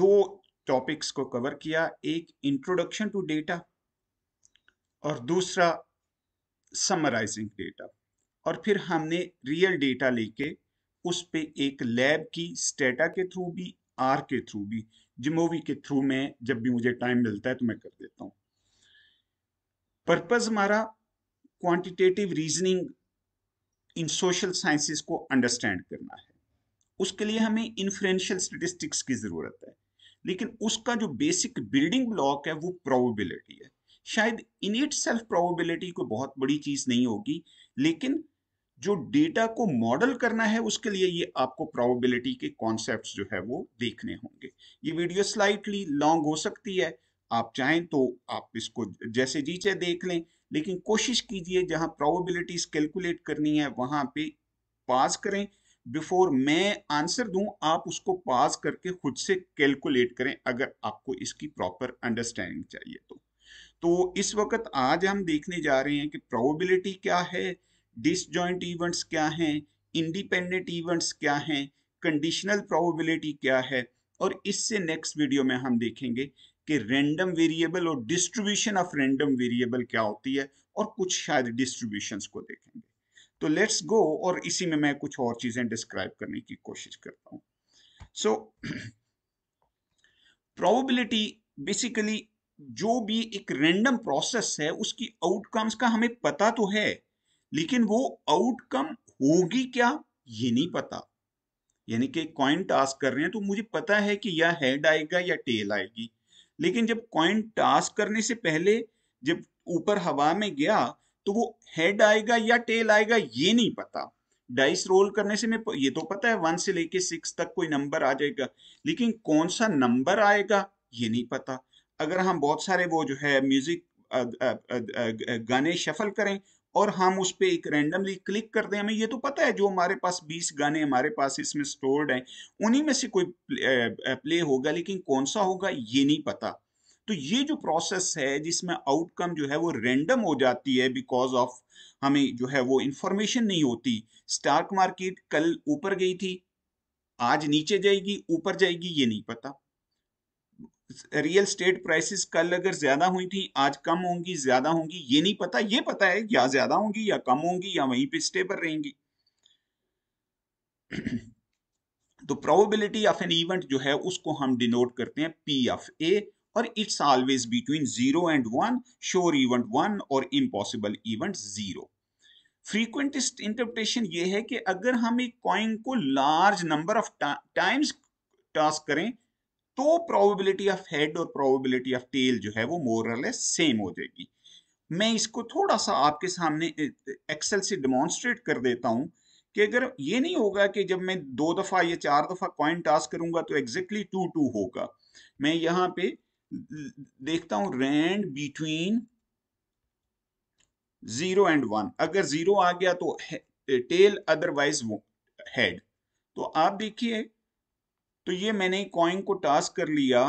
दो टॉपिक्स को कवर किया एक इंट्रोडक्शन टू डेटा और दूसरा समराइजिंग डेटा और फिर हमने रियल डेटा लेके उस पे एक लैब की स्टेटा के थ्रू भी आर के थ्रू भी जिमोवी के थ्रू में जब भी मुझे टाइम मिलता है तो मैं कर देता हूँ पर्पज हमारा quantitative reasoning in social sciences को अंडरस्टैंड करना है उसके लिए हमें इन्फ्लुएंशियल स्टेटिस्टिक्स की ज़रूरत है लेकिन उसका जो बेसिक बिल्डिंग ब्लॉक है वो प्रोबेबिलिटी है शायद इन इट सेल्फ प्रोबेबिलिटी कोई बहुत बड़ी चीज़ नहीं होगी लेकिन जो डेटा को मॉडल करना है उसके लिए ये आपको प्रोबेबिलिटी के कॉन्सेप्ट जो है वो देखने होंगे ये वीडियो स्लाइटली लॉन्ग हो सकती है आप चाहें तो आप इसको जैसे जीचे देख लें लेकिन कोशिश कीजिए जहां प्रोबेबिलिटीज कैलकुलेट करनी है वहां पे पास करें बिफोर मैं आंसर दूं आप उसको पास करके खुद से कैलकुलेट करें अगर आपको इसकी प्रॉपर अंडरस्टैंडिंग चाहिए तो तो इस वक्त आज हम देखने जा रहे हैं कि प्रोबेबिलिटी क्या है डिसजॉइंट इवेंट्स क्या हैं इंडिपेंडेंट इवेंट्स क्या हैं कंडीशनल प्रोबेबिलिटी क्या है और इससे नेक्स्ट वीडियो में हम देखेंगे कि रेंडम वेरिएबल और डिस्ट्रीब्यूशन ऑफ रेंडम वेरिएबल क्या होती है और कुछ शायद डिस्ट्रीब्यूशन को देखेंगे तो लेट्स गो और इसी में मैं कुछ और चीजें डिस्क्राइब करने की कोशिश करता हूं सो प्रोबेबिलिटी बेसिकली जो भी एक रेंडम प्रोसेस है उसकी आउटकम्स का हमें पता तो है लेकिन वो आउटकम होगी क्या ये नहीं पता यानी कि कॉइन टास्क कर रहे हैं तो मुझे पता है कि या हेड आएगा या टेल आएगी लेकिन जब कॉइन टास्क करने से पहले जब ऊपर हवा में गया तो वो हेड आएगा या टेल आएगा ये नहीं पता डाइस रोल करने से मैं ये तो पता है वन से लेके सिक्स तक कोई नंबर आ जाएगा लेकिन कौन सा नंबर आएगा ये नहीं पता अगर हम बहुत सारे वो जो है म्यूजिक गाने शफल करें और हम उस पर एक रेंडमली क्लिक कर दें हमें ये तो पता है जो हमारे पास 20 गाने हमारे पास इसमें स्टोर्ड हैं उन्हीं में से कोई प्ले, प्ले होगा लेकिन कौन सा होगा ये नहीं पता तो ये जो प्रोसेस है जिसमें आउटकम जो है वो रेंडम हो जाती है बिकॉज ऑफ हमें जो है वो इंफॉर्मेशन नहीं होती स्टॉक मार्केट कल ऊपर गई थी आज नीचे जाएगी ऊपर जाएगी ये नहीं पता रियल स्टेट प्राइसेस कल अगर ज्यादा हुई थी आज कम होंगी ज्यादा होंगी ये नहीं पता ये पता है या ज्यादा होंगी या कम होंगी या वहीं पे स्टेबल रहेंगी तो प्रोबेबिलिटी ऑफ एन इवेंट जो है उसको हम डिनोट करते हैं पी ऑफ ए और it's always between zero and one sure event one और impossible event zero frequentist interpretation ये है कि अगर हम एक कॉइन को large number of times toss करें तो प्रोबेबिलिटी ऑफ हेड और प्रोबेबिलिटी ऑफ टेल जो है वो मोरलेस सेम हो जाएगी मैं इसको थोड़ा सा आपके सामने एक्सेल से डिमॉन्स्ट्रेट कर देता हूं कि अगर ये नहीं होगा कि जब मैं दो दफ़ा या चार दफ़ा कॉइन टास्क करूंगा तो एग्जैक्टली टू टू होगा मैं यहाँ पे देखता हूं rand between zero and one अगर जीरो आ गया तो टेल अदरवाइज हेड तो आप देखिए तो ये मैंने कॉइन को टास्क कर लिया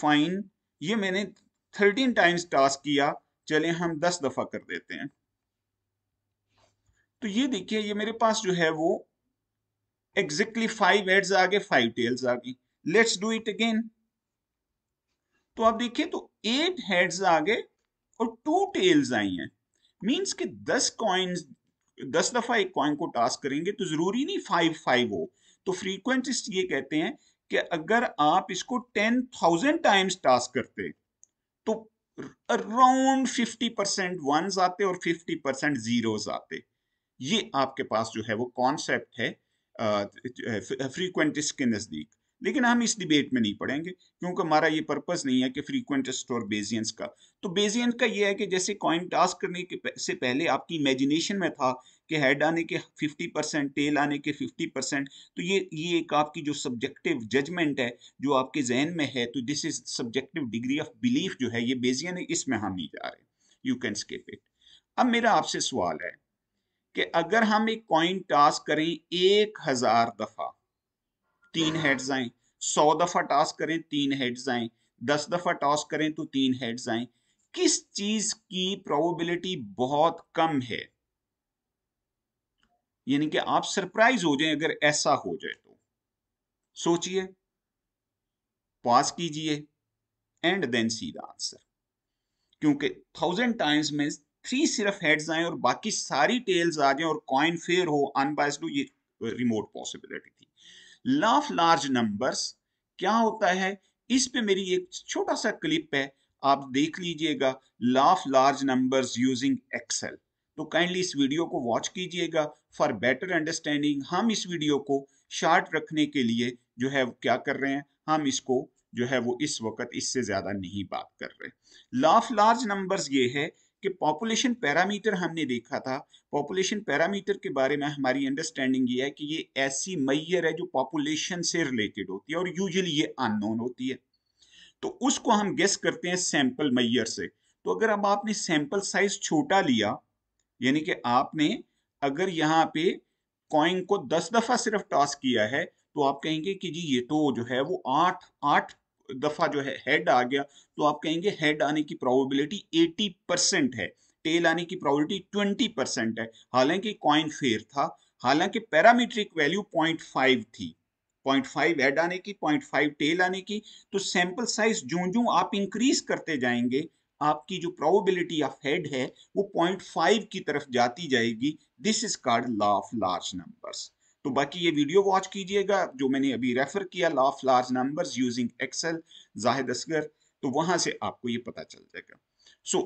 फाइन ये मैंने थर्टीन टाइम्स टास्क किया चले हम दस दफा कर देते हैं तो ये देखिए ये मेरे पास जो है वो एग्जैक्टली फाइव हेड्स आ गए फाइव टेल्स आ गई लेट्स डू इट अगेन तो आप देखिए तो एट हेड्स आ गए और टू टेल्स आई हैं मींस कि दस कॉइन्स दस दफा एक कॉइन को टास्क करेंगे तो जरूरी नहीं फाइव फाइव हो तो फ्रीक्वेंटिस्ट ये कहते हैं कि अगर आप इसको टेन थाउजेंड टाइम्स टास्क करते तो अराउंड फिफ्टी परसेंट वंस आते और फिफ्टी परसेंट जीरोज आते ये आपके पास जो है वो कॉन्सेप्ट है फ्रीक्वेंटिस्ट के नज़दीक लेकिन हम इस डिबेट में नहीं पढ़ेंगे क्योंकि हमारा ये पर्पज़ नहीं है कि फ्रीक्वेंटिस्ट और बेजियंस का तो बेजियन का ये है कि जैसे कॉइन टास्क करने के से पहले आपकी इमेजिनेशन में था कि हेड आने के 50 परसेंट टेल आने के 50 परसेंट तो ये ये एक आपकी जो सब्जेक्टिव जजमेंट है जो आपके जहन में है तो this is subjective degree of belief जो है ये बेजियन है इसमें हम नहीं जा रहे यू कैन स्केप इट अब मेरा आपसे सवाल है कि अगर हम एक कॉइन टास करें एक हजार दफा तीन हेड्स आए सौ दफा टास करें तीन हेड्स आए दस दफा टॉस करें तो तीन हेड्स आए किस चीज की प्रोबेबिलिटी बहुत कम है यानी कि आप सरप्राइज हो जाए अगर ऐसा हो जाए तो सोचिए पास कीजिए and then see the answer क्योंकि थाउजेंड टाइम्स में थ्री सिर्फ हेड्स आए और बाकी सारी टेल्स आ जाए और कॉइन फेयर हो अनबाइस्ड हो ये रिमोट पॉसिबिलिटी थी लाफ लार्ज नंबर्स क्या होता है इस पे मेरी एक छोटा सा क्लिप है आप देख लीजिएगा law of large numbers using Excel तो काइंडली इस वीडियो को वॉच कीजिएगा फॉर बेटर अंडरस्टैंडिंग हम इस वीडियो को शार्ट रखने के लिए जो है क्या कर रहे हैं हम इसको जो है वो इस वक्त इससे ज्यादा नहीं बात कर रहे लाफ लार्ज नंबर्स ये है कि पॉपुलेशन पैरामीटर हमने देखा था पॉपुलेशन पैरामीटर के बारे में हमारी अंडरस्टैंडिंग ये है कि ये ऐसी मैयर है जो पॉपुलेशन से रिलेटेड होती है और यूजली ये अननोन होती है तो उसको हम गेस करते हैं सैंपल मैयर से तो अगर अब आपने सैंपल साइज छोटा लिया यानी कि आपने अगर यहाँ पे कॉइन को दस दफा सिर्फ टॉस किया है तो आप कहेंगे कि जी ये तो जो है वो आठ आठ दफ़ा जो है हेड आ गया तो आप कहेंगे हेड आने की प्रोबेबिलिटी 80 परसेंट है टेल आने की प्रोबेबिलिटी 20 परसेंट है हालांकि कॉइन फेयर था हालांकि पैरामीट्रिक वैल्यू 0.5 थी 0.5 हेड आने की 0.5 टेल आने की तो सैंपल साइज जो जो आप इंक्रीज करते जाएंगे आपकी जो प्रोबेबिलिटी ऑफ हेड है वो 0.5 की तरफ जाती जाएगी this is called law of large numbers तो बाकी ये वीडियो वॉच कीजिएगा जो मैंने अभी रेफर किया law of large number using Excel Zahid Asghar तो वहां से आपको ये पता चल जाएगा सो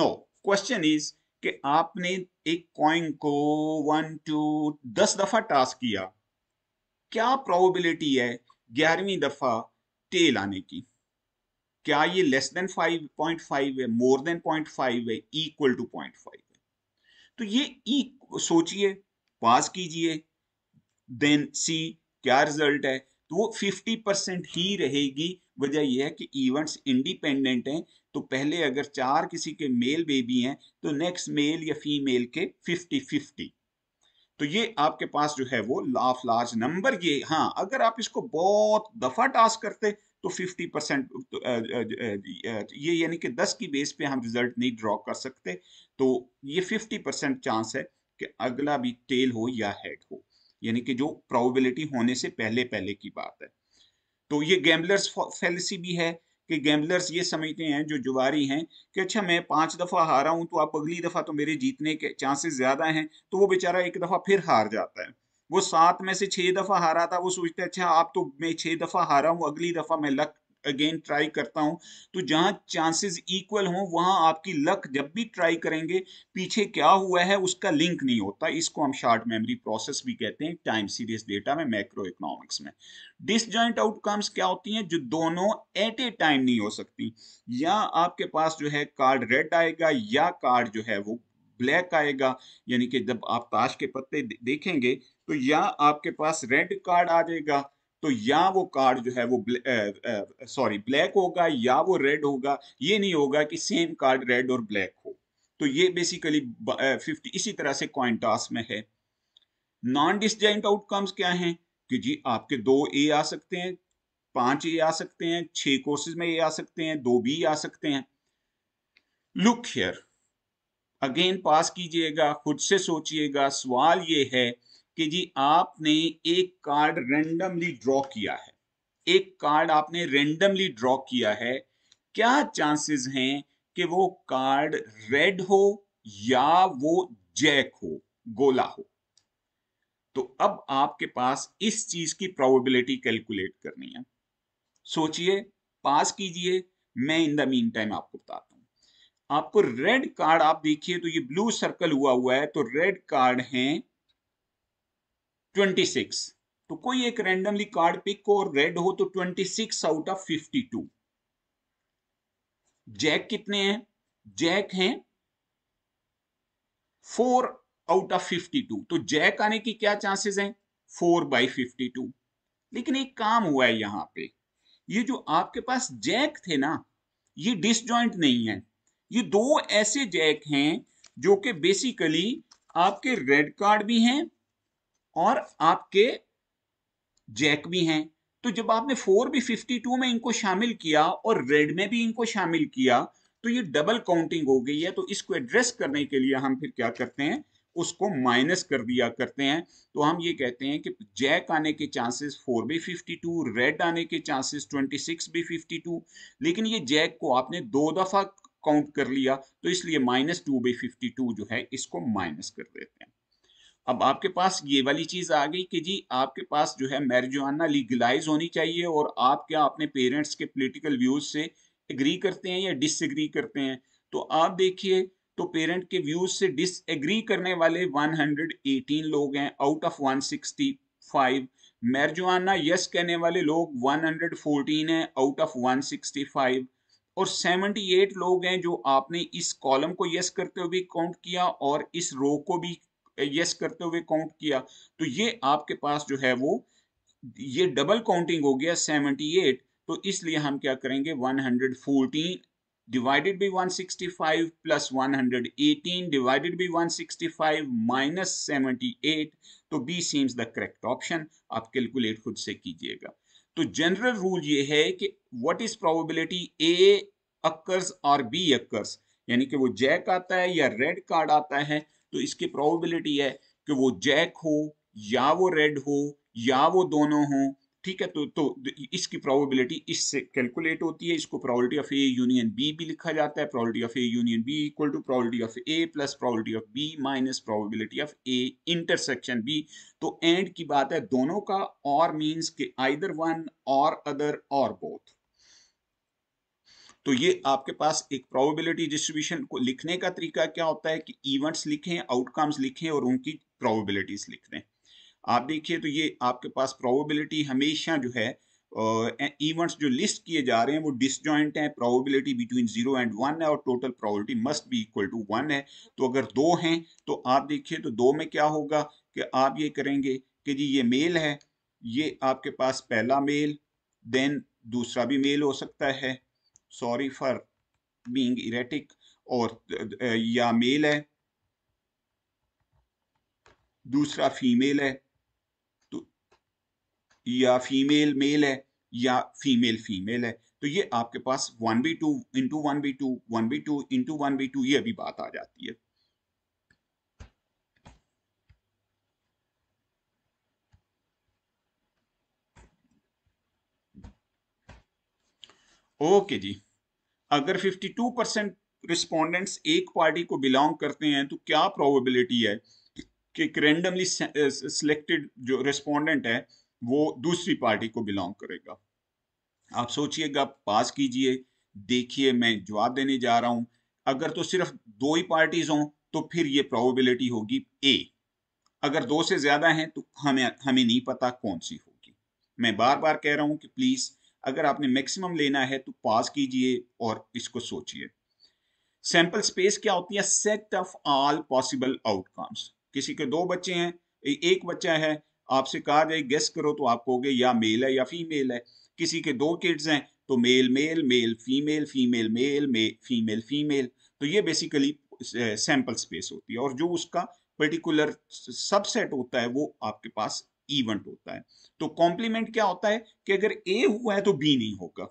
नो क्वेश्चन इज कि आपने एक कॉइन को वन टू दस दफा टास्क किया क्या प्रोबेबिलिटी है ग्यारहवीं दफा टेल आने की क्या ये less than five point five है मोर देन पॉइंट फाइव है इक्वल टू पॉइंट फाइव है तो ये e, सोचिए पास कीजिए देन सी क्या रिजल्ट है तो वो 50 परसेंट ही रहेगी वजह यह है कि इवेंट्स इंडिपेंडेंट हैं तो पहले अगर चार किसी के मेल बेबी हैं तो नेक्स्ट मेल या फीमेल के 50 50 तो ये आपके पास जो है वो लाफ लार्ज नंबर ये हाँ अगर आप इसको बहुत दफा टास्क करते तो 50 परसेंट तो, ये यानी कि 10 की बेस पे हम रिजल्ट नहीं ड्रॉ कर सकते तो ये 50 परसेंट चांस है कि अगला भी टेल हो या हेड हो यानी कि जो प्रोबेबिलिटी होने से पहले पहले की बात है तो ये गैम्बलर्स फैलसी भी है कि गैम्बलर्स ये समझते हैं जो जुवारी हैं कि अच्छा मैं पांच दफ़ा हारा हूं तो आप अगली दफ़ा तो मेरे जीतने के चांसेस ज़्यादा हैं तो वो बेचारा एक दफ़ा फिर हार जाता है वो सात में से छह दफ़ा हारा था वो सोचते अच्छा आप तो मैं छह दफ़ा हारा हूँ अगली दफ़ा मैं लक अगेन ट्राई करता हूं तो जहां चांसेस इक्वल हो वहां आपकी लक जब भी ट्राई करेंगे पीछे क्या हुआ है उसका लिंक नहीं होता इसको हम शार्ट मेमोरी प्रोसेस भी कहते हैं टाइम सीरीज डेटा में मैक्रो इकोनॉमिक्स में डिसजॉइंट आउटकम्स क्या होती हैं जो दोनों एट ए टाइम नहीं हो सकती या आपके पास जो है कार्ड रेड आएगा या कार्ड जो है वो ब्लैक आएगा यानी कि जब आप ताश के पत्ते देखेंगे तो या आपके पास रेड कार्ड आ जाएगा तो या वो कार्ड जो है वो सॉरी ब्लैक होगा या वो रेड होगा ये नहीं होगा कि सेम कार्ड रेड और ब्लैक हो तो ये बेसिकली फिफ्टी इसी तरह से कॉइन टॉस में है नॉन डिस्जेंट आउटकम्स क्या हैं कि जी आपके दो ए आ सकते हैं पांच ए आ सकते हैं छह कोर्सेज में ए आ सकते हैं दो बी आ सकते हैं लुक हियर अगेन पास कीजिएगा खुद से सोचिएगा सवाल ये है कि जी आपने एक कार्ड रेंडमली ड्रॉ किया है एक कार्ड आपने रेंडमली ड्रॉ किया है क्या चांसेस हैं कि वो कार्ड रेड हो या वो जैक हो गोला हो तो अब आपके पास इस चीज की प्रोबेबिलिटी कैलकुलेट करनी है सोचिए पास कीजिए मैं इन द मीन टाइम आपको बताता हूं आपको रेड कार्ड आप देखिए तो ये ब्लू सर्कल हुआ हुआ है तो रेड कार्ड हैं ट्वेंटी सिक्स तो कोई एक रैंडमली कार्ड पिक हो और रेड हो तो twenty six out of fifty two jack कितने हैं जैक हैं four out of fifty two तो जैक आने की क्या चांसेस हैं फोर बाई फिफ्टी टू लेकिन एक काम हुआ है यहां पे ये जो आपके पास जैक थे ना ये डिसजॉइंट नहीं है ये दो ऐसे जैक हैं जो कि बेसिकली आपके रेड कार्ड भी हैं और आपके जैक भी हैं तो जब आपने फोर भी फिफ्टी टू में इनको शामिल किया और रेड में भी इनको शामिल किया तो ये डबल काउंटिंग हो गई है तो इसको एड्रेस करने के लिए हम फिर क्या करते हैं उसको माइनस कर दिया करते हैं तो हम ये कहते हैं कि जैक आने के chances four by fifty two red आने के chances twenty six by fifty two लेकिन ये जैक को आपने दो दफ़ा काउंट कर लिया तो इसलिए minus two by fifty two जो है इसको माइनस कर देते हैं अब आपके पास ये वाली चीज़ आ गई कि जी आपके पास जो है मैरिजुआना लीगलाइज होनी चाहिए और आप क्या अपने पेरेंट्स के पोलिटिकल व्यूज़ से एग्री करते हैं या डिसएग्री करते हैं तो आप देखिए तो पेरेंट के व्यूज़ से डिसएग्री करने वाले 118 लोग हैं आउट ऑफ 165 मैरिजुआना यस कहने वाले लोग 114 हैं आउट ऑफ 165 और 78 लोग हैं जो आपने इस कॉलम को यस करते हुए काउंट किया और इस रो को भी यस करते हुए काउंट किया तो ये आपके पास जो है वो ये डबल काउंटिंग हो गया 78 तो इसलिए हम क्या करेंगे 114 divided by 165 plus 118 divided by 165 minus 78 तो B seems the correct option आप कैलकुलेट खुद से कीजिएगा तो जनरल रूल ये है कि what is probability A occurs और बी अक्कर्स यानी कि वो जैक आता है या रेड कार्ड आता है तो इसकी प्रोबेबिलिटी है कि वो जैक हो या वो रेड हो या वो दोनों हो ठीक है तो तो इसकी प्रोबेबिलिटी इससे कैलकुलेट होती है इसको probability of A union B भी लिखा जाता है probability of A union B equal to probability of A plus probability of B minus probability of A intersection B तो एंड की बात है दोनों का और मींस के आइदर वन और अदर और बोथ तो ये आपके पास एक प्रोबेबिलिटी डिस्ट्रीब्यूशन को लिखने का तरीका क्या होता है कि इवेंट्स लिखें आउटकम्स लिखें और उनकी प्रोबेबिलिटीज लिख दें आप देखिए तो ये आपके पास प्रोबेबिलिटी हमेशा जो है इवेंट्स uh, जो लिस्ट किए जा रहे हैं वो डिसजॉइंट हैं probability between zero and one है और total probability must be equal to one है तो अगर दो हैं तो आप देखिए तो दो में क्या होगा कि आप ये करेंगे कि जी ये मेल है ये आपके पास पहला मेल देन दूसरा भी मेल हो सकता है सॉरी फॉर बीइंग इरेटिक और या मेल है दूसरा फीमेल है तो या फीमेल मेल है या फीमेल फीमेल है तो ये आपके पास one by two into one by two one by two into one by two ये अभी बात आ जाती है ओके जी अगर 52 परसेंट रिस्पोंडेंट्स एक पार्टी को बिलोंग करते हैं तो क्या प्रोबेबिलिटी है कि एक रेंडमली सिलेक्टेड जो रिस्पोंडेंट है वो दूसरी पार्टी को बिलोंग करेगा आप सोचिएगा पास कीजिए देखिए मैं जवाब देने जा रहा हूं अगर तो सिर्फ दो ही पार्टीज हों तो फिर ये प्रोबेबिलिटी होगी ए अगर दो से ज्यादा हैं तो हमें हमें नहीं पता कौन सी होगी मैं बार बार कह रहा हूं कि प्लीज़ अगर आपने मैक्सिमम लेना है तो पास कीजिए और इसको सोचिए सैंपल स्पेस क्या होती है set of all possible outcomes किसी के दो बच्चे हैं एक बच्चा है आपसे कहा जाए गेस करो तो आप कहोगे या मेल है या फीमेल है किसी के दो किड्स हैं तो male male male female female male male female female तो ये बेसिकली सैंपल स्पेस होती है और जो उसका पर्टिकुलर सबसेट होता है वो आपके पास इवेंट होता है तो कॉम्प्लीमेंट क्या होता है कि अगर ए हुआ है तो बी नहीं होगा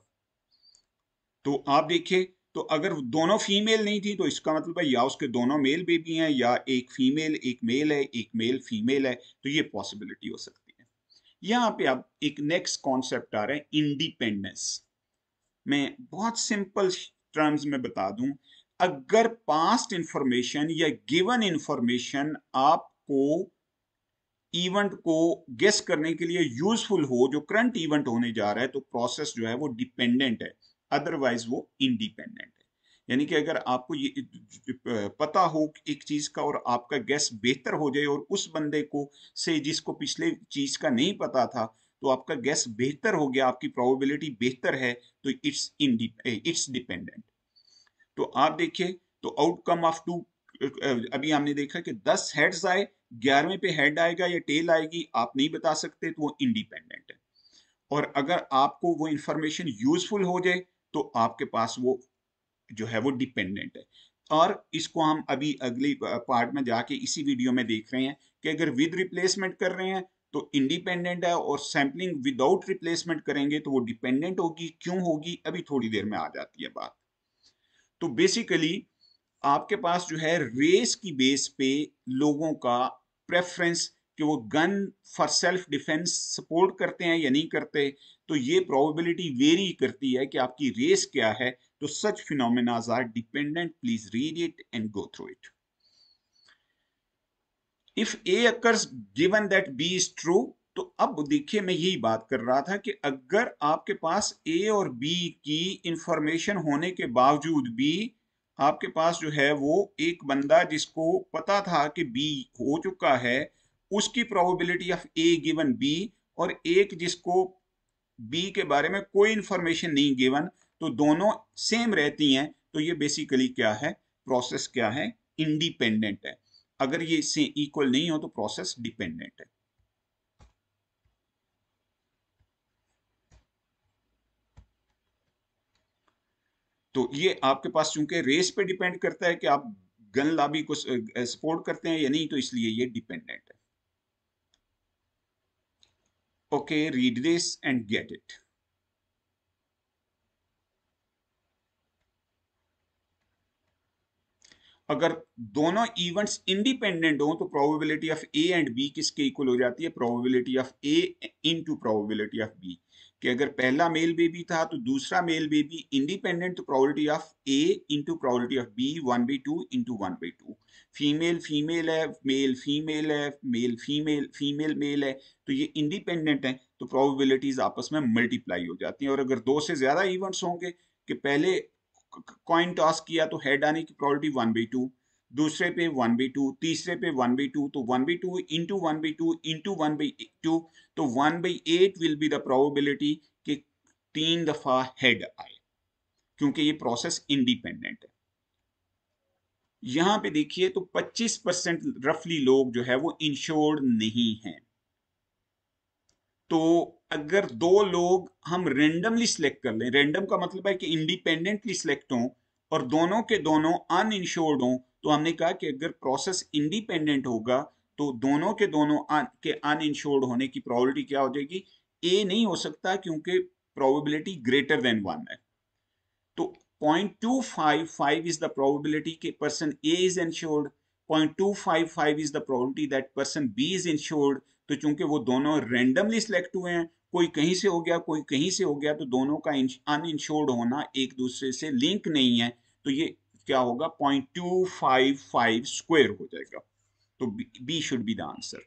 तो आप देखिए तो अगर दोनों फीमेल नहीं थी तो इसका मतलब है या उसके दोनों मेल बेबी हैं या एक फीमेल एक मेल है एक मेल फीमेल है तो ये पॉसिबिलिटी हो सकती है यहां पे आप एक नेक्स्ट कॉन्सेप्ट आ रहा है इंडिपेंडेंस मैं बहुत सिंपल टर्म्स में बता दूं अगर पास्ट इंफॉर्मेशन या गिवन इंफॉर्मेशन आपको इवेंट को गेस करने के लिए यूजफुल हो जो करंट इवेंट होने जा रहा है तो प्रोसेस जो है वो डिपेंडेंट है अदरवाइज वो इंडिपेंडेंट है यानी कि अगर आपको ये पता हो एक चीज का और आपका गैस बेहतर हो जाए और उस बंदे को से जिसको पिछले चीज का नहीं पता था तो आपका गैस बेहतर हो गया आपकी प्रोबेबिलिटी बेहतर है तो इट्स इट्स डिपेंडेंट तो आप देखिए तो आउटकम ऑफ टू अभी हमने देखा कि 10 हेड्स आए ग्यारहवें पे हेड आएगा या टेल आएगी आप नहीं बता सकते तो वो इंडिपेंडेंट है और अगर आपको वो इंफॉर्मेशन यूजफुल हो जाए तो आपके पास वो जो है वो डिपेंडेंट है और इसको हम अभी अगली पार्ट में जाके इसी वीडियो में देख रहे हैं कि अगर विद रिप्लेसमेंट कर रहे हैं तो इंडिपेंडेंट है और सैम्पलिंग विदाउट रिप्लेसमेंट करेंगे तो वो डिपेंडेंट होगी क्यों होगी अभी थोड़ी देर में आ जाती है बात तो बेसिकली आपके पास जो है रेस की बेस पे लोगों का प्रेफरेंस कि वो gun for self defence support करते हैं या नहीं करते तो ये प्रोबेबिलिटी वेरी करती है कि आपकी रेस क्या है तो such phenomena are dependent please read it and go through it if A occurs given that B is true तो अब देखिए मैं यही बात कर रहा था कि अगर आपके पास ए और बी की इंफॉर्मेशन होने के बावजूद भी आपके पास जो है वो एक बंदा जिसको पता था कि बी हो चुका है उसकी probability of A given B और एक जिसको बी के बारे में कोई इंफॉर्मेशन नहीं गिवन तो दोनों सेम रहती हैं तो ये बेसिकली क्या है प्रोसेस क्या है इंडिपेंडेंट है अगर ये इक्वल नहीं हो तो प्रोसेस डिपेंडेंट है तो ये आपके पास चूंकि रेस पे डिपेंड करता है कि आप गन लाबी को सपोर्ट करते हैं या नहीं तो इसलिए ये डिपेंडेंट है okay read this and get it अगर दोनों इवेंट्स इंडिपेंडेंट हों तो probability of A and B किसके इक्वल हो जाती है probability of A into probability of B कि अगर पहला मेल बेबी था तो दूसरा मेल बेबी इंडिपेंडेंट तो probability of A into probability of B one by two into one by two female female है मेल फीमेल है मेल फीमेल फीमेल मेल है तो ये इंडिपेंडेंट है तो प्रोबेबिलिटीज आपस में मल्टीप्लाई हो जाती हैं और अगर दो से ज़्यादा इवेंट्स होंगे कि पहले कॉइन टॉस किया तो हेड आने की प्रोबेबिलिटी वन बाई टू दूसरे पे वन बी टू तीसरे पे वन बी टू तो one by two into one by two into one by two तो one by eight will be the probability कि तीन दफा हेड आए क्योंकि ये प्रोसेस इंडिपेंडेंट है यहां पे देखिए तो 25 परसेंट रफली लोग जो है वो इंश्योर्ड नहीं हैं तो अगर दो लोग हम रेंडमली सिलेक्ट कर लें रेंडम का मतलब है कि इंडिपेंडेंटली सिलेक्ट हों और दोनों के दोनों अनइंश्योर्ड हों तो हमने कहा कि अगर प्रोसेस इंडिपेंडेंट होगा तो दोनों के दोनों आ, के अनइंश्योर्ड होने की प्रोबेबिलिटी क्या हो जाएगी ए नहीं हो सकता क्योंकि प्रोबेबिलिटी ग्रेटर देन वन है तो point two five five is the probability के person A is insured point two five five is the probability that person B is insured तो चूंकि वो दोनों रेंडमली सिलेक्ट हुए हैं कोई कहीं से हो गया कोई कहीं से हो गया तो दोनों का अनइंश्योर्ड होना एक दूसरे से लिंक नहीं है तो ये क्या होगा point two five five square हो जाएगा तो B should be the answer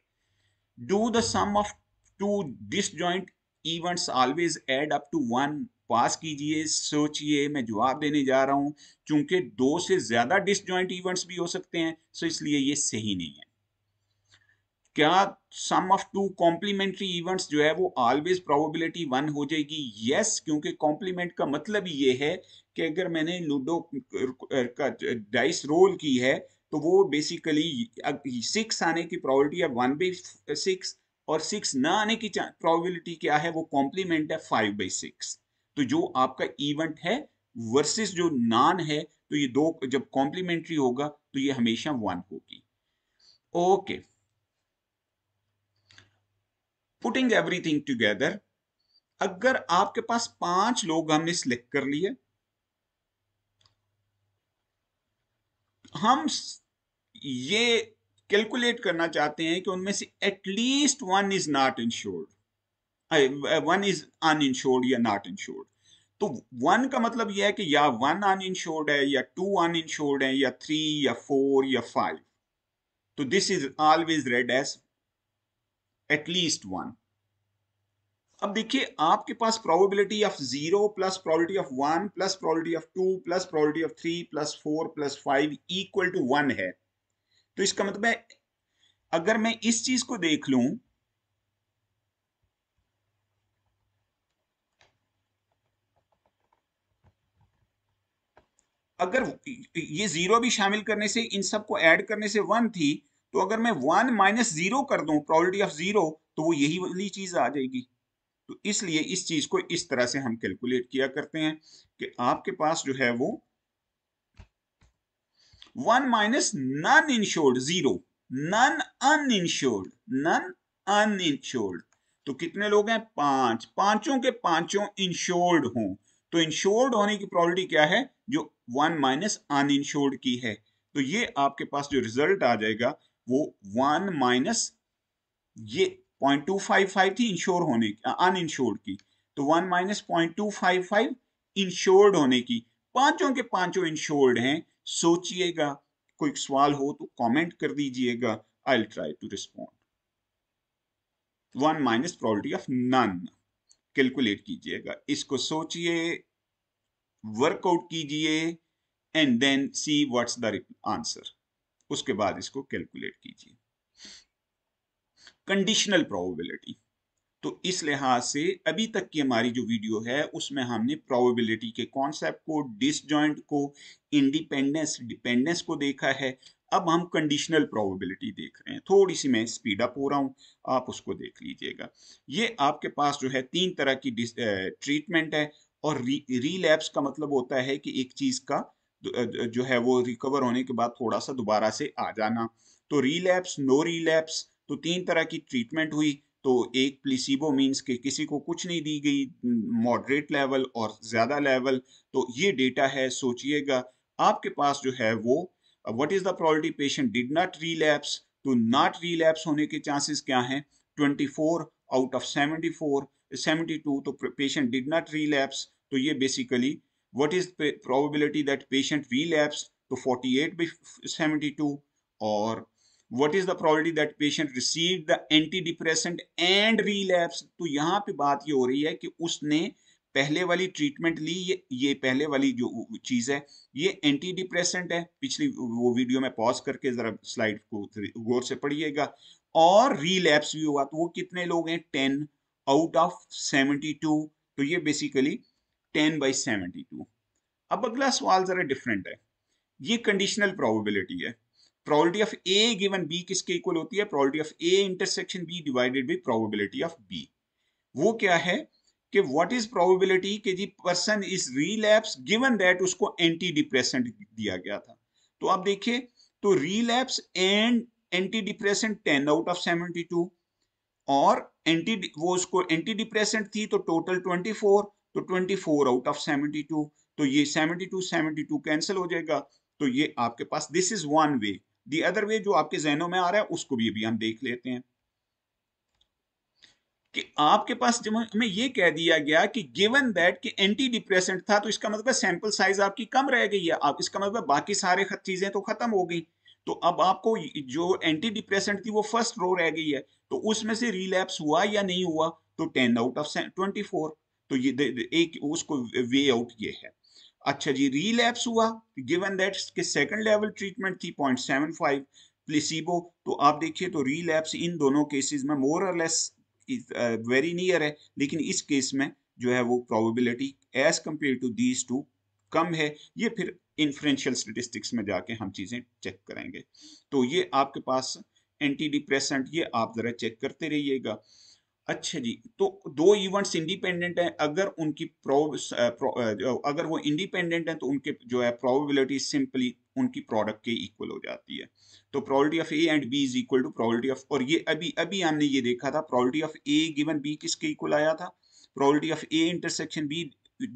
do the sum of two disjoint events always add up to one pause कीजिए सोचिए मैं जवाब देने जा रहा हूं क्योंकि दो से ज्यादा डिसजॉइंट इवेंट्स भी हो सकते हैं सो इसलिए ये सही नहीं है क्या sum of two complementary events जो है वो ऑलवेज प्रोबेबिलिटी वन हो जाएगी यस yes, क्योंकि कॉम्प्लीमेंट का मतलब ये है कि अगर मैंने लूडो का डाइस रोल की है तो वो बेसिकली सिक्स आने की प्रोबेबिलिटी है वन बाई सिक्स और सिक्स ना आने की प्रोबेबिलिटी क्या है वो कॉम्प्लीमेंट है फाइव बाई सिक्स तो जो आपका इवेंट है वर्सेस जो नॉन है तो ये दो जब कॉम्प्लीमेंट्री होगा तो ये हमेशा वन होगी ओके पुटिंग एवरीथिंग टुगेदर अगर आपके पास पांच लोग हमने सिलेक्ट कर लिए हम ये कैलकुलेट करना चाहते हैं कि उनमें से at least one is not insured one is uninsured या नॉट इंश्योर्ड तो वन का मतलब यह है कि या वन अन इंश्योर्ड है या टू अन इंश्योर्ड है या थ्री या फोर या फाइव तो this is always read as at least one अब देखिए आपके पास probability of zero plus probability of one plus probability of two plus probability of three plus four plus five equal to one है तो इसका मतलब है अगर मैं इस चीज को देख लू अगर ये जीरो भी शामिल करने से इन सब को ऐड करने से वन थी तो अगर मैं वन माइनस जीरो कर दूं प्रोबेबिलिटी ऑफ जीरो तो वो यही वाली चीज आ जाएगी तो इसलिए इस चीज़ को इस तरह से हम कैलकुलेट किया करते हैं कि आपके पास जो है वो one minus none insured zero none uninsured none insured तो कितने लोग हैं पांच पांचों के पांचों इंश्योर्ड हों तो इंश्योर्ड होने की प्रॉबिलिटी क्या है जो वन माइनस अन इंश्योर्ड की है तो ये आपके पास जो रिजल्ट आ जाएगा वो वन माइनस ये पॉइंट टू फाइव फाइव थी इंश्योर होने की अन इंश्योर्ड की तो one minus point two five five insured होने की पांचों के पांचों इंश्योर्ड हैं सोचिएगा कोई सवाल हो तो कमेंट कर दीजिएगा I will try to respond one minus probability of none calculate कीजिएगा इसको सोचिए वर्कआउट कीजिए and then see what's the answer उसके बाद इसको कैलकुलेट कीजिए कंडीशनल प्रोबेबिलिटी तो इस लिहाज से अभी तक की हमारी जो वीडियो है उसमें हमने प्रोबेबिलिटी के कॉन्सेप्ट को डिसजॉइंट को इंडिपेंडेंस डिपेंडेंस को देखा है अब हम कंडीशनल प्रोबेबिलिटी देख रहे हैं थोड़ी सी मैं स्पीड अप हो रहा हूँ आप उसको देख लीजिएगा ये आपके पास जो है तीन तरह की ट्रीटमेंट है और री रीलैप्स का मतलब होता है कि एक चीज़ का जो है वो रिकवर होने के बाद थोड़ा सा दोबारा से आ जाना तो रीलैप्स नो रीलैप्स तो तीन तरह की ट्रीटमेंट हुई तो एक प्लीसीबो मीन्स के किसी को कुछ नहीं दी गई मॉडरेट लेवल और ज़्यादा लेवल तो ये डेटा है सोचिएगा आपके पास जो है वो what is the probability patient did not relapse तो नॉट रीलैप्स होने के चांसेस क्या हैं 24 आउट ऑफ 74 72 तो पेशेंट डिड नॉट रीलैप्स तो ये basically what is probability that patient relapse तो फोर्टी एट 72 और what is the probability that patient receive the antidepressant and relapse तो यहाँ पे बात ये हो रही है कि उसने पहले वाली ट्रीटमेंट ली ये ये पहले वाली जो चीज है ये एंटी डिप्रेसेंट है पिछली वो वीडियो में पॉज करके जरा स्लाइड को गौर से पढ़िएगा और रीलैप्स भी हुआ तो वो कितने लोग हैं ten out of seventy two तो ये basically ten by seventy two अब अगला सवाल जरा डिफरेंट है ये कंडीशनल प्रॉबिलिटी है probability of A given B किसके इक्वल होती है probability of A intersection B divided by probability of B वो क्या है कि व्हाट इज प्रोबेबिलिटी कि जी person is relapse given that उसको एंटी डिप्रेसेंट दिया गया था तो आप देखिए तो relapse and antidepressant ten out of seventy two और एंटी वो उसको एंटी डिप्रेसेंट थी तो टोटल ट्वेंटी फोर तो twenty four out of seventy two तो ये seventy two seventy two cancel हो जाएगा तो ये आपके पास this is one way the other way जो आपके जहनों में आ रहा है उसको भी अभी हम देख लेते हैं कि आपके पास जब हमें यह कह दिया गया कि गिवन दैट कि एंटी डिप्रेसेंट था तो इसका मतलब सैंपल साइज आपकी कम रह गई है आप इसका मतलब बाकी सारे चीजें तो खत्म हो गई तो अब आपको जो एंटी डिप्रेसेंट थी वो फर्स्ट रो रह गई है तो उसमें से रिलैप्स हुआ या नहीं हुआ तो ten out of twenty four तो ये एक उसको वे आउट ये है अच्छा जी रीलैप्स हुआ गिवन दैट के सेकंड लेवल ट्रीटमेंट थी 0.75 प्लेसिबो तो आप देखिए तो रीलैप्स इन दोनों केसेस में मोर और लेस वेरी नियर है लेकिन इस केस में जो है वो probability as compared to these two कम है ये फिर इन्फ्लुएंशियल स्टेटिस्टिक्स में जाके हम चीज़ें चेक करेंगे तो ये आपके पास एंटी डिप्रेसेंट ये आप ज़रा चेक करते रहिएगा अच्छा जी तो दो इवेंट्स इंडिपेंडेंट हैं अगर उनकी प्रो, अगर वो इंडिपेंडेंट हैं तो उनके जो है प्रोबेबिलिटी सिंपली उनकी प्रोडक्ट के इक्वल हो जाती है तो probability of A and B is equal to probability of और ये अभी अभी हमने ये देखा था probability of A given B किसके इक्वल आया था probability of A intersection B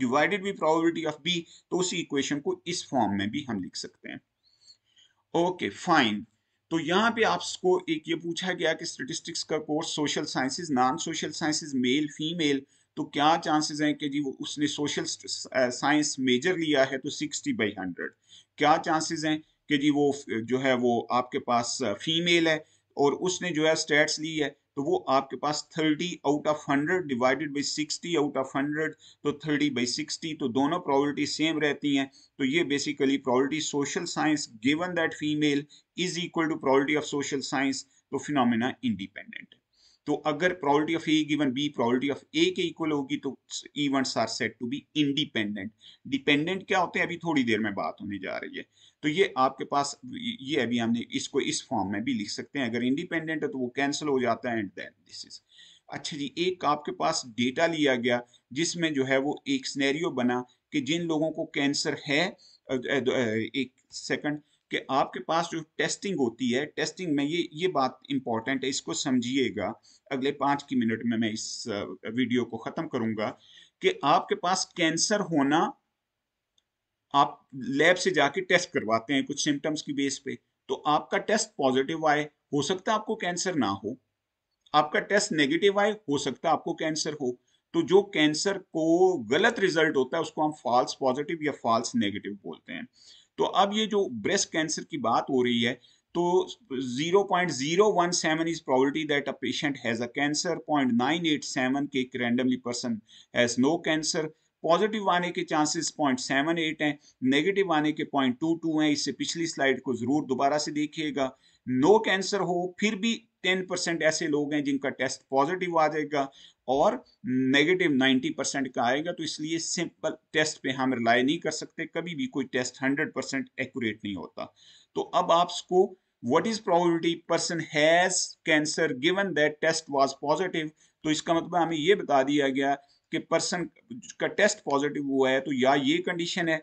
divided by probability of B तो उसी इक्वेशन को इस फॉर्म में भी हम लिख सकते हैं ओके फाइन तो यहाँ पे आपको एक ये पूछा गया कि स्टेटिस्टिक्स का course social sciences non social sciences male female तो क्या चांसेस हैं कि जी वो उसने सोशल साइंस मेजर लिया है तो सिक्सटी बाई हंड्रेड क्या चांसेस हैं कि जी वो जो है वो आपके पास फीमेल है और उसने जो है स्टेट्स ली है तो वो आपके पास 30 out of 100 divided by 60 out of 100 तो 30 बाई 60 तो दोनों प्रॉबलिटी सेम रहती हैं तो ये basically probability social science given that female is equal to probability of social science तो फिनोमिना इंडिपेंडेंट तो अगर probability of A given B probability of A के इक्वल होगी तो events are set to be independent dependent क्या होते हैं अभी थोड़ी देर में बात होने जा रही है तो ये आपके पास ये अभी हमने इसको इस फॉर्म में भी लिख सकते हैं अगर इंडिपेंडेंट है तो वो कैंसिल हो जाता है एंड देन दिस इज अच्छा जी एक आपके पास डेटा लिया गया जिसमें जो है वो एक स्नैरियो बना कि जिन लोगों को कैंसर है एक सेकंड कि आपके पास जो टेस्टिंग होती है टेस्टिंग में ये ये बात इंपॉर्टेंट है इसको समझिएगा अगले पाँच की मिनट में मैं इस वीडियो को ख़त्म करूँगा कि आपके पास कैंसर होना आप लैब से जाके टेस्ट करवाते हैं कुछ सिम्टम्स की बेस पे तो आपका टेस्ट पॉजिटिव आए हो सकता है आपको कैंसर ना हो आपका टेस्ट नेगेटिव आए हो सकता है आपको कैंसर हो तो जो कैंसर को गलत रिजल्ट होता है उसको हम फॉल्स पॉजिटिव या फॉल्स नेगेटिव बोलते हैं तो अब ये जो ब्रेस्ट कैंसर की बात हो रही है तो 0.017 is probability that a patient has a cancer 0.987 एक randomly person has no cancer positive आने के चांसेस पॉइंट सेवन एट है नेगेटिव आने के पॉइंट टू टू है इससे पिछली स्लाइड को ज़रूर दोबारा से देखिएगा नो कैंसर हो फिर भी टेन परसेंट ऐसे लोग हैं जिनका टेस्ट पॉजिटिव आ जाएगा और नेगेटिव नाइन्टी परसेंट का आएगा तो इसलिए सिंपल टेस्ट पे हम रिलाई नहीं कर सकते कभी भी कोई टेस्ट हंड्रेड परसेंट एक्यूरेट नहीं होता तो अब आपको what is probability person has cancer given that test was positive तो इसका मतलब हमें ये बता दिया गया कि पर्सन का टेस्ट पॉजिटिव हुआ है तो या ये कंडीशन है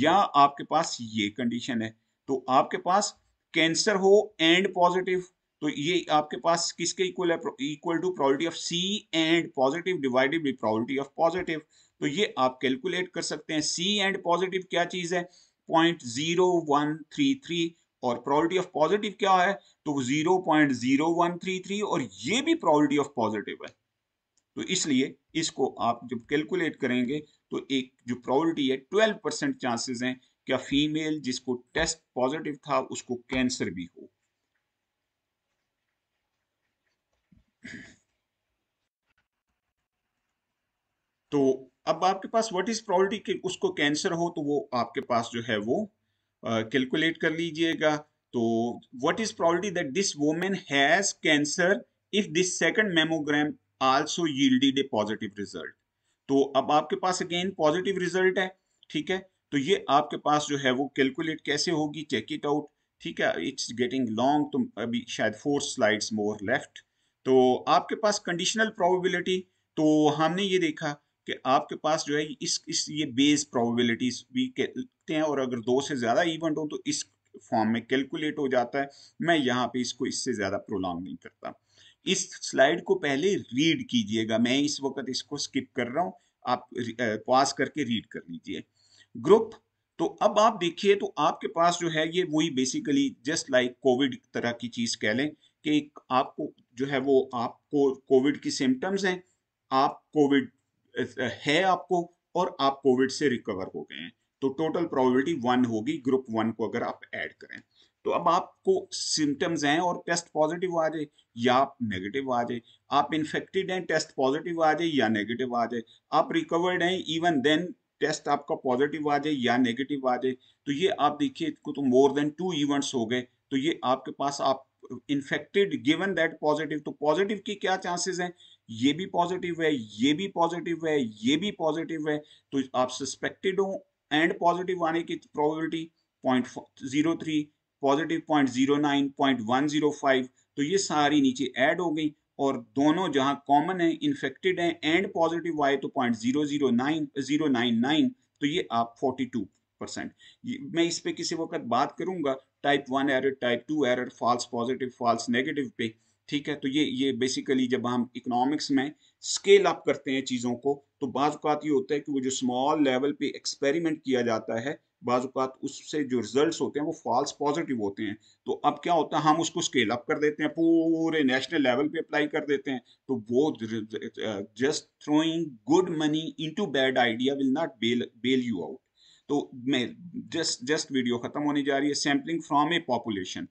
या आपके पास ये कंडीशन है तो आपके पास कैंसर हो एंड पॉजिटिव तो ये आपके पास किसके इक्वल है equal to probability of C and positive divided by probability of positive तो ये आप कैलकुलेट कर सकते हैं सी एंड पॉजिटिव क्या चीज है point zero one three three और प्रोबेबिलिटी ऑफ पॉजिटिव क्या है तो zero point zero one three three और ये भी प्रोबेबिलिटी ऑफ पॉजिटिव है तो इसलिए इसको आप जब कैलकुलेट करेंगे तो एक जो प्रॉबलिटी है ट्वेल्व परसेंट चांसेस हैं क्या फीमेल जिसको टेस्ट पॉजिटिव था उसको कैंसर भी हो तो अब आपके पास व्हाट इज प्रॉबलिटी कि उसको कैंसर हो तो वो आपके पास जो है वो कैलकुलेट uh, कर लीजिएगा तो what is probability that this women has cancer if this second mammogram also yielded a positive result तो अब आपके पास अगेन पॉजिटिव रिजल्ट है ठीक है तो ये आपके पास जो है वो कैलकुलेट कैसे होगी चेक इट आउट ठीक है इट्स गेटिंग लॉन्ग तो अभी शायद फोर स्लाइड्स मोर लेफ्ट तो आपके पास कंडीशनल प्रोबेबिलिटी तो हमने ये देखा कि आपके पास जो है इस इस ये बेस प्रोबेबिलिटीज भी कहते हैं और अगर दो से ज़्यादा इवेंट हो तो इस फॉर्म में कैलकुलेट हो जाता है मैं यहाँ पे इसको इससे ज़्यादा प्रोलॉन्ग नहीं करता इस स्लाइड को पहले रीड कीजिएगा मैं इस वक्त इसको स्किप कर रहा हूँ आप पास करके रीड कर लीजिए ग्रुप तो अब आप देखिए तो आपके पास जो है ये वही बेसिकली जस्ट लाइक कोविड तरह की चीज़ कह लें कि आपको जो है वो आपको कोविड की सिम्टम्स हैं आप कोविड है आपको और आप कोविड से रिकवर हो गए हैं तो टोटल प्रोबेबिलिटी वन होगी ग्रुप वन को अगर आप ऐड करें तो अब आपको सिम्टम्स हैं और टेस्ट पॉजिटिव आ जाए या आप नेगेटिव आ जाए आप इन्फेक्टेड हैं टेस्ट पॉजिटिव आ जाए या नेगेटिव आ जाए आप रिकवर्ड हैं इवन देन टेस्ट आपका पॉजिटिव आ जाए या नेगेटिव आ जाए तो ये आप देखिए इसको तो मोर देन टू इवेंट्स हो गए तो ये आपके पास आप इन्फेक्टेड गिवन दैट पॉजिटिव तो पॉजिटिव की क्या चांसेस हैं ये भी पॉजिटिव है ये भी पॉजिटिव है ये भी पॉजिटिव है तो आप सस्पेक्टेड हो एंड पॉजिटिव आने की probability point zero three positive point zero nine point one zero five तो ये सारी नीचे ऐड हो गई और दोनों जहां कॉमन है इन्फेक्टेड है एंड पॉजिटिव आए तो point zero zero nine zero nine nine तो ये आप फोर्टी टू परसेंट मैं इस पर किसी वक्त बात करूंगा type one error type two error false positive false negative पे ठीक है तो ये ये बेसिकली जब हम इकोनॉमिक्स में स्केल अप करते हैं चीज़ों को तो बाज़ात ये होता है कि वो जो स्मॉल लेवल पे एक्सपेरिमेंट किया जाता है बाजूकात उससे जो रिजल्ट होते हैं वो फॉल्स पॉजिटिव होते हैं तो अब क्या होता है हम उसको स्केल अप कर देते हैं पूरे नेशनल लेवल पे अप्लाई कर देते हैं तो वो just throwing good money into bad idea will not bail bail you out तो मैं जस्ट जस्ट वीडियो ख़त्म होने जा रही है सैम्पलिंग फ्रॉम ए पॉपुलेशन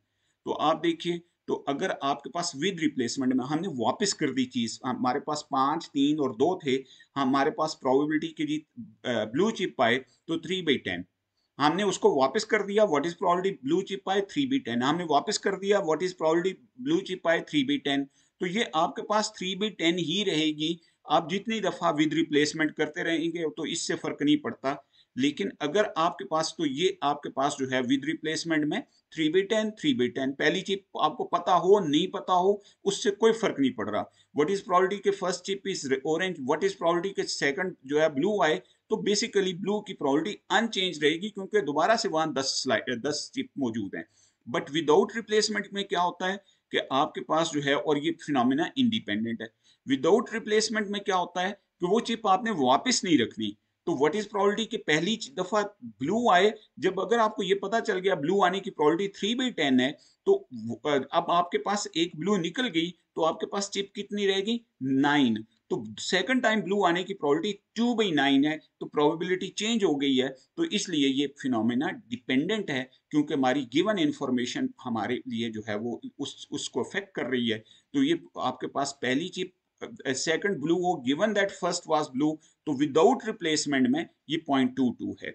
तो आप देखिए तो अगर आपके पास विद रिप्लेसमेंट में हमने वापस कर दी चीज़ हमारे पास पांच तीन और दो थे हमारे पास प्रोबेबिलिटी के जी ब्लू चिप पाए तो थ्री बाई टेन हमने उसको वापस कर दिया what is probability blue chip आए थ्री बी टेन हमने वापस कर दिया what is probability blue chip आए थ्री बी टेन तो ये आपके पास थ्री बी टेन ही रहेगी आप जितनी दफा विद रिप्लेसमेंट करते रहेंगे तो इससे फर्क नहीं पड़ता लेकिन अगर आपके पास तो ये आपके पास जो है विद रिप्लेसमेंट में three by ten three by ten पहली चिप आपको पता हो नहीं पता हो उससे कोई फर्क नहीं पड़ रहा व्हाट इज प्रॉबलिटी के first chip is orange what is probability के सेकंड जो है ब्लू आए तो बेसिकली ब्लू की प्रॉबिलिटी अनचेंज रहेगी क्योंकि दोबारा से वहां दस दस चिप मौजूद है बट विदाउट रिप्लेसमेंट में क्या होता है कि आपके पास जो है और ये फिनोमिना इंडिपेंडेंट है विदाउट रिप्लेसमेंट में क्या होता है कि वो चिप आपने वापस नहीं रखनी तो व्हाट इज प्रोबेबिलिटी कि पहली दफा ब्लू आए जब अगर आपको ये पता चल गया ब्लू आने की प्रोबेबिलिटी थ्री बाई टेन है तो अब आपके पास एक ब्लू निकल गई तो आपके पास चिप कितनी रहेगी नाइन तो सेकंड टाइम ब्लू आने की प्रोबेबिलिटी टू बाई नाइन है तो प्रोबेबिलिटी चेंज हो गई है तो इसलिए ये फिनोमेना डिपेंडेंट है क्योंकि हमारी गिवन इंफॉर्मेशन हमारे लिए जो है वो उस उसको अफेक्ट कर रही है तो ये आपके पास पहली चीज सेकंड ब्लू हो given that first was blue तो विदाउट रिप्लेसमेंट में ये पॉइंट टू टू है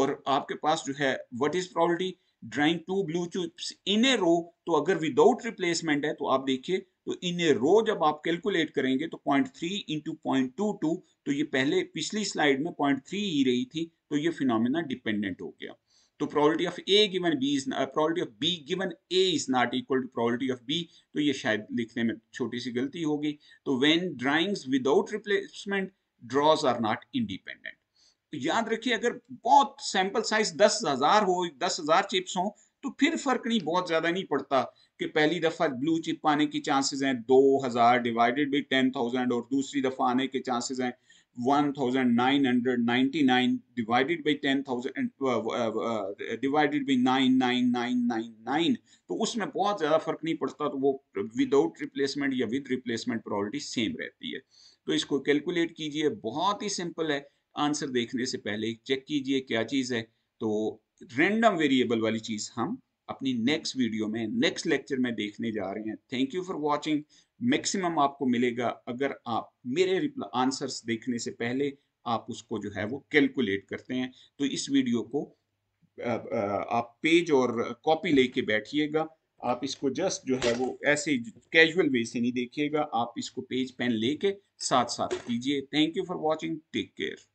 और आपके पास जो है what is probability drawing two blue chips in a row तो अगर विदाउट रिप्लेसमेंट है तो आप देखिए तो इन्हें रो जब आप कैलकुलेट करेंगे तो point three into point two two तो ये पहले पिछली स्लाइड में पॉइंट थ्री ही रही थी तो ये फिनोमिना डिपेंडेंट हो गया तो probability of A given B is probability of B given A is not equal to probability of B तो ये शायद लिखने में छोटी सी गलती होगी तो when drawings without replacement draws are not independent याद रखिए अगर बहुत सैंपल साइज दस हजार हो दस हजार चिप्स हो तो फिर फर्क नहीं बहुत ज्यादा नहीं पड़ता कि पहली दफा ब्लू चिप आने की चांसेस हैं दो हजार डिवाइडेड बाई टेन थाउजेंड और दूसरी दफा आने के चांसेस हैं one thousand nine hundred nine divided by 10,000 divided by nine nine तो उसमें बहुत ज़्यादा फर्क नहीं पड़ता तो वो विदाउट रिप्लेसमेंट या विद रिप्लेसमेंट प्रॉलिटी सेम रहती है तो इसको कैलकुलेट कीजिए बहुत ही सिंपल है आंसर देखने से पहले चेक कीजिए क्या चीज़ है तो रेंडम वेरिएबल वाली चीज हम अपनी नेक्स्ट वीडियो में नेक्स्ट लेक्चर में देखने जा रहे हैं thank you for watching maximum आपको मिलेगा अगर आप मेरे आंसर्स देखने से पहले आप उसको जो है वो कैलकुलेट करते हैं तो इस वीडियो को आप पेज और कॉपी लेके बैठिएगा आप इसको जस्ट जो है वो ऐसे कैजुअल वे से नहीं देखिएगा आप इसको पेज पेन लेके साथ साथ कीजिए thank you for watching take care